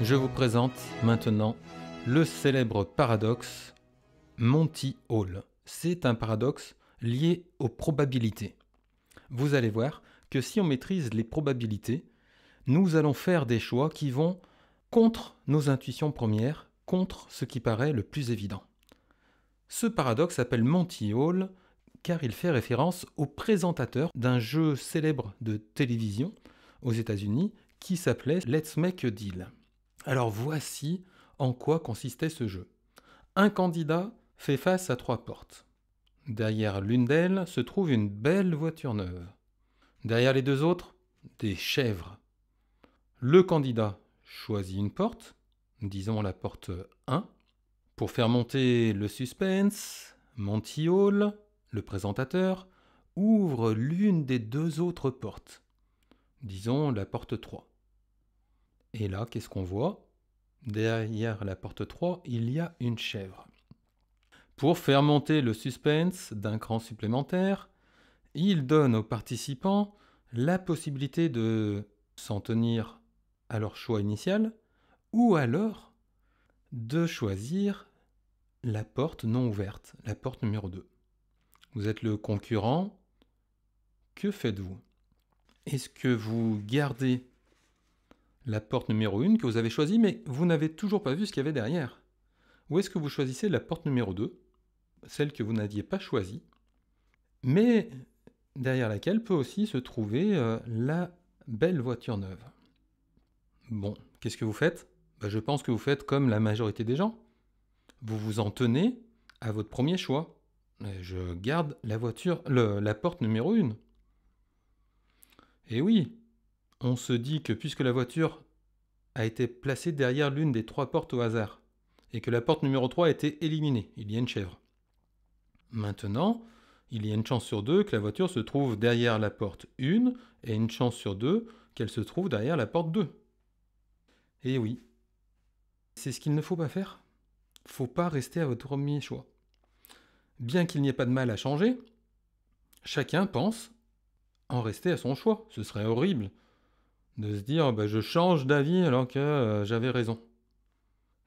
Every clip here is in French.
je vous présente maintenant le célèbre paradoxe Monty Hall. C'est un paradoxe lié aux probabilités. Vous allez voir que si on maîtrise les probabilités, nous allons faire des choix qui vont contre nos intuitions premières, contre ce qui paraît le plus évident. Ce paradoxe s'appelle Monty Hall car il fait référence au présentateur d'un jeu célèbre de télévision aux États-Unis qui s'appelait Let's Make a Deal. Alors voici en quoi consistait ce jeu. Un candidat fait face à trois portes. Derrière l'une d'elles se trouve une belle voiture neuve. Derrière les deux autres, des chèvres. Le candidat choisit une porte, disons la porte 1, pour faire monter le suspense, Monty Hall, le présentateur, ouvre l'une des deux autres portes, disons la porte 3. Et là, qu'est-ce qu'on voit Derrière la porte 3, il y a une chèvre. Pour faire monter le suspense d'un cran supplémentaire, il donne aux participants la possibilité de s'en tenir à leur choix initial ou alors de choisir la porte non ouverte, la porte numéro 2. Vous êtes le concurrent, que faites-vous Est-ce que vous gardez la porte numéro 1 que vous avez choisie, mais vous n'avez toujours pas vu ce qu'il y avait derrière. Ou est-ce que vous choisissez la porte numéro 2, celle que vous n'aviez pas choisie, mais derrière laquelle peut aussi se trouver euh, la belle voiture neuve Bon, qu'est-ce que vous faites bah, Je pense que vous faites comme la majorité des gens. Vous vous en tenez à votre premier choix. Je garde la voiture, la porte numéro 1. Eh oui, on se dit que puisque la voiture a été placée derrière l'une des trois portes au hasard, et que la porte numéro 3 a été éliminée, il y a une chèvre. Maintenant, il y a une chance sur deux que la voiture se trouve derrière la porte 1 et une chance sur deux qu'elle se trouve derrière la porte 2. Et eh oui, c'est ce qu'il ne faut pas faire. Faut pas rester à votre premier choix. Bien qu'il n'y ait pas de mal à changer, chacun pense en rester à son choix. Ce serait horrible de se dire bah, je change d'avis alors que euh, j'avais raison.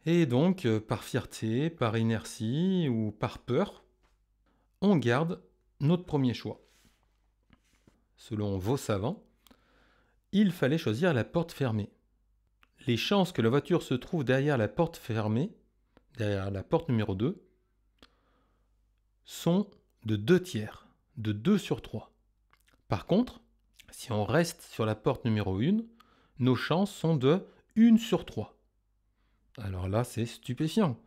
Et donc, euh, par fierté, par inertie ou par peur, on garde notre premier choix. Selon vos savants, il fallait choisir la porte fermée. Les chances que la voiture se trouve derrière la porte fermée, derrière la porte numéro 2, sont de 2 tiers, de 2 sur 3. Par contre, si on reste sur la porte numéro 1, nos chances sont de 1 sur 3. Alors là, c'est stupéfiant.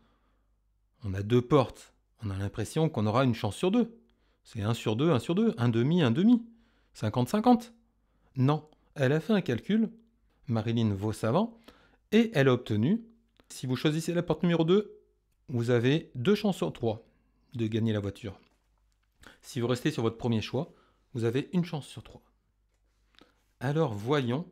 On a deux portes. On a l'impression qu'on aura une chance sur deux. C'est 1 sur 2, 1 sur 2, 1 demi, 1 demi. 50-50. Non, elle a fait un calcul, Marilyn vaut savant et elle a obtenu, si vous choisissez la porte numéro 2, vous avez deux chances sur 3 de gagner la voiture. Si vous restez sur votre premier choix, vous avez une chance sur 3. Alors voyons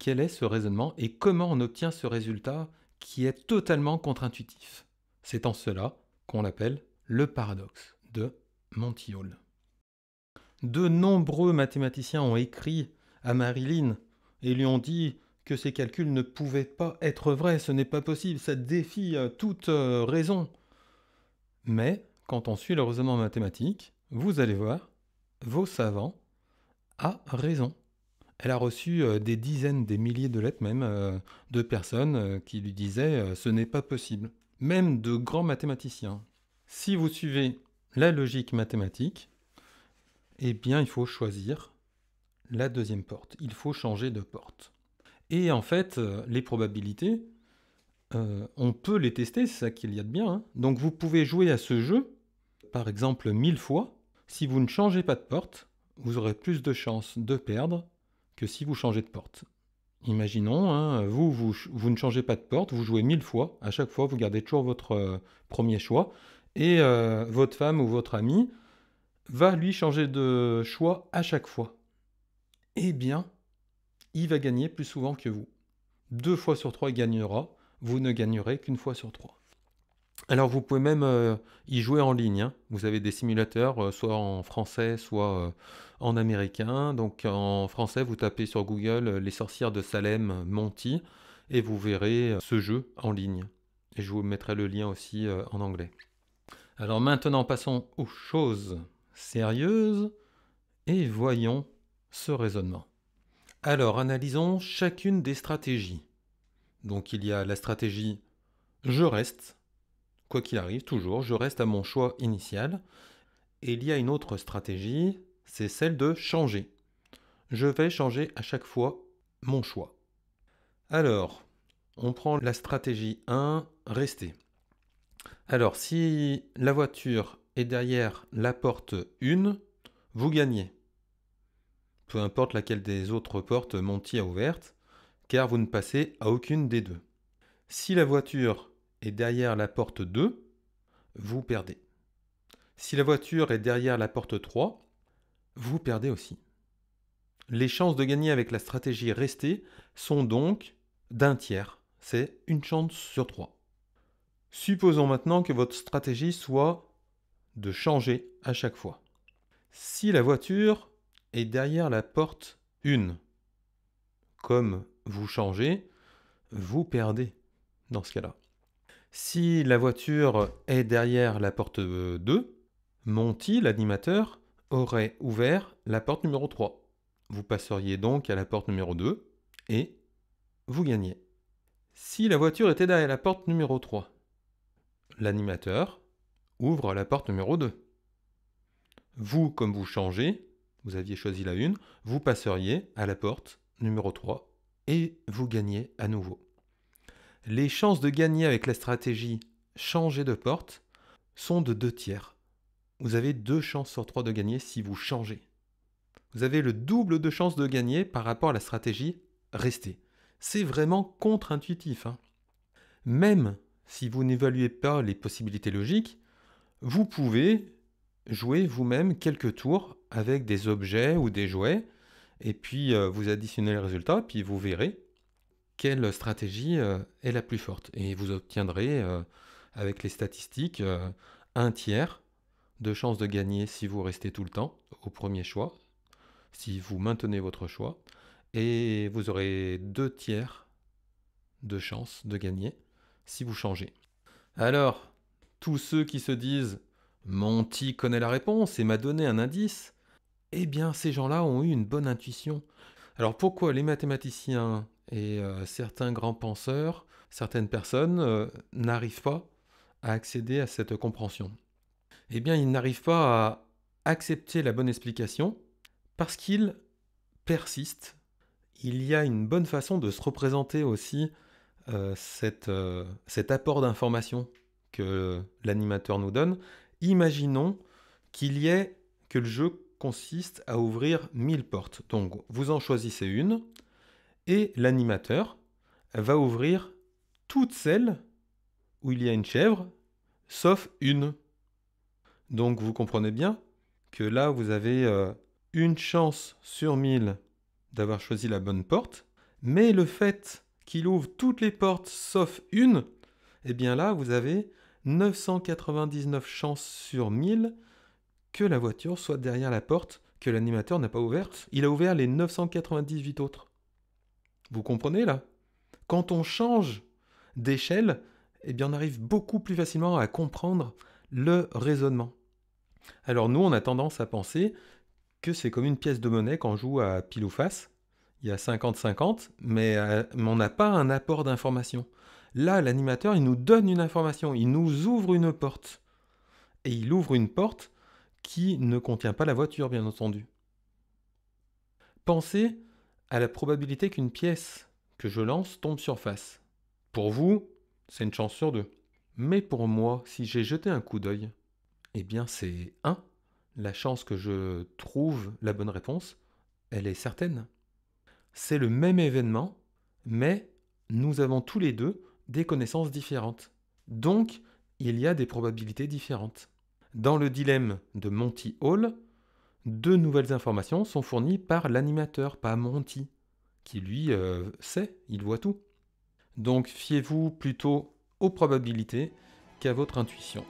quel est ce raisonnement et comment on obtient ce résultat qui est totalement contre-intuitif. C'est en cela qu'on l'appelle le paradoxe de Monty Hall. De nombreux mathématiciens ont écrit à Marilyn et lui ont dit que ces calculs ne pouvaient pas être vrais, ce n'est pas possible, ça défie euh, toute euh, raison. Mais quand on suit le raisonnement mathématique, vous allez voir, vos savants a raison. Elle a reçu euh, des dizaines, des milliers de lettres même, euh, de personnes euh, qui lui disaient ce n'est pas possible », même de grands mathématiciens. Si vous suivez la logique mathématique, eh bien il faut choisir la deuxième porte, il faut changer de porte. Et en fait, les probabilités, on peut les tester, c'est ça qu'il y a de bien. Hein. Donc vous pouvez jouer à ce jeu, par exemple mille fois. Si vous ne changez pas de porte, vous aurez plus de chances de perdre que si vous changez de porte. Imaginons, hein, vous, vous, vous, ne changez pas de porte, vous jouez mille fois, à chaque fois vous gardez toujours votre euh, premier choix, et euh, votre femme ou votre ami va lui changer de choix à chaque fois. Eh bien, il va gagner plus souvent que vous. Deux fois sur trois il gagnera, vous ne gagnerez qu'une fois sur trois. Alors vous pouvez même euh, y jouer en ligne. Hein. Vous avez des simulateurs, euh, soit en français, soit euh, en américain. Donc en français, vous tapez sur Google Les sorcières de Salem Monty et vous verrez ce jeu en ligne. Et je vous mettrai le lien aussi en anglais. Alors maintenant, passons aux choses sérieuses et voyons ce raisonnement. Alors analysons chacune des stratégies. Donc il y a la stratégie je reste quoi qu'il arrive, toujours, je reste à mon choix initial. Et il y a une autre stratégie, c'est celle de changer. Je vais changer à chaque fois mon choix. Alors, on prend la stratégie 1, rester. Alors, si la voiture est derrière la porte 1, vous gagnez. Peu importe laquelle des autres portes Monty a ouverte, car vous ne passez à aucune des deux. Si la voiture est derrière la porte 2, vous perdez. Si la voiture est derrière la porte 3, vous perdez aussi. Les chances de gagner avec la stratégie restée sont donc d'un tiers. C'est une chance sur trois. Supposons maintenant que votre stratégie soit de changer à chaque fois. Si la voiture est derrière la porte 1, comme vous changez, vous perdez dans ce cas-là. Si la voiture est derrière la porte 2, euh, Monty, l'animateur, aurait ouvert la porte numéro 3. Vous passeriez donc à la porte numéro 2 et vous gagnez. Si la voiture était derrière la porte numéro 3, l'animateur ouvre la porte numéro 2. Vous, comme vous changez, vous aviez choisi la une, vous passeriez à la porte numéro 3 et vous gagnez à nouveau les chances de gagner avec la stratégie changer de porte sont de deux tiers. Vous avez deux chances sur trois de gagner si vous changez. Vous avez le double de chances de gagner par rapport à la stratégie rester. C'est vraiment contre-intuitif. Hein. Même si vous n'évaluez pas les possibilités logiques, vous pouvez jouer vous-même quelques tours avec des objets ou des jouets, et puis euh, vous additionnez les résultats, puis vous verrez quelle stratégie euh, est la plus forte. Et vous obtiendrez, euh, avec les statistiques, euh, un tiers de chances de gagner si vous restez tout le temps au premier choix, si vous maintenez votre choix, et vous aurez deux tiers de chances de gagner si vous changez. Alors, tous ceux qui se disent Monty connaît la réponse et m'a donné un indice, eh bien ces gens-là ont eu une bonne intuition. Alors pourquoi les mathématiciens et euh, certains grands penseurs, certaines personnes euh, n'arrivent pas à accéder à cette compréhension. Eh bien, ils n'arrivent pas à accepter la bonne explication parce qu'ils persistent. Il y a une bonne façon de se représenter aussi euh, cet apport d'information que l'animateur nous donne. Imaginons qu'il y ait que le jeu consiste à ouvrir 1000 portes. Donc vous en choisissez une, et l'animateur va ouvrir toutes celles où il y a une chèvre, sauf une. Donc vous comprenez bien que là, vous avez euh, une chance sur mille d'avoir choisi la bonne porte, mais le fait qu'il ouvre toutes les portes sauf une, eh bien là, vous avez 999 chances sur 1000 que la voiture soit derrière la porte que l'animateur n'a pas ouverte. Il a ouvert les 998 autres. Vous comprenez là Quand on change d'échelle, eh bien on arrive beaucoup plus facilement à comprendre le raisonnement. Alors nous, on a tendance à penser que c'est comme une pièce de monnaie qu'on joue à pile ou face. Il y a 50-50, euh, mais, on n'a pas un apport d'information. Là, l'animateur, il nous donne une information, il nous ouvre une porte. Et il ouvre une porte qui ne contient pas la voiture, bien entendu. Pensez à la probabilité qu'une pièce que je lance tombe sur face. Pour vous, c'est une chance sur deux. Mais pour moi, si j'ai jeté un coup d'œil, eh bien c'est 1. La chance que je trouve la bonne réponse, elle est certaine. C'est le même événement, mais nous avons tous les deux des connaissances différentes. Donc, il y a des probabilités différentes. Dans le dilemme de Monty Hall, deux nouvelles informations sont fournies par l'animateur, pas Monty, qui lui euh, sait, il voit tout. Donc fiez-vous plutôt aux probabilités qu'à votre intuition.